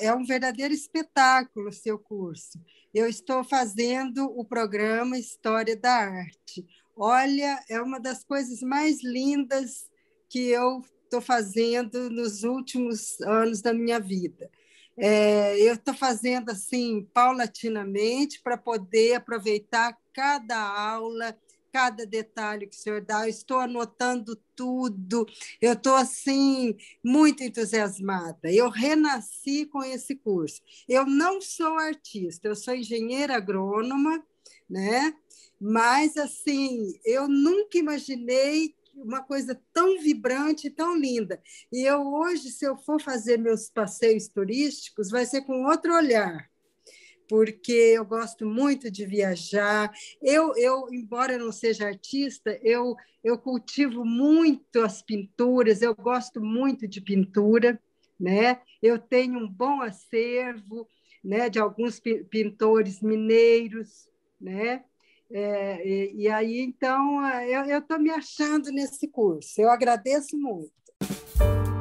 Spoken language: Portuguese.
é um verdadeiro espetáculo o seu curso. Eu estou fazendo o programa História da Arte. Olha, é uma das coisas mais lindas que eu estou fazendo nos últimos anos da minha vida. É, eu estou fazendo assim paulatinamente para poder aproveitar cada aula cada detalhe que o senhor dá, eu estou anotando tudo, eu estou assim, muito entusiasmada. Eu renasci com esse curso. Eu não sou artista, eu sou engenheira agrônoma, né? Mas assim, eu nunca imaginei uma coisa tão vibrante, tão linda. E eu hoje, se eu for fazer meus passeios turísticos, vai ser com outro olhar porque eu gosto muito de viajar. Eu, eu embora eu não seja artista, eu, eu cultivo muito as pinturas, eu gosto muito de pintura, né? Eu tenho um bom acervo, né, de alguns pintores mineiros, né? É, e, e, aí, então, eu estou me achando nesse curso. Eu agradeço muito.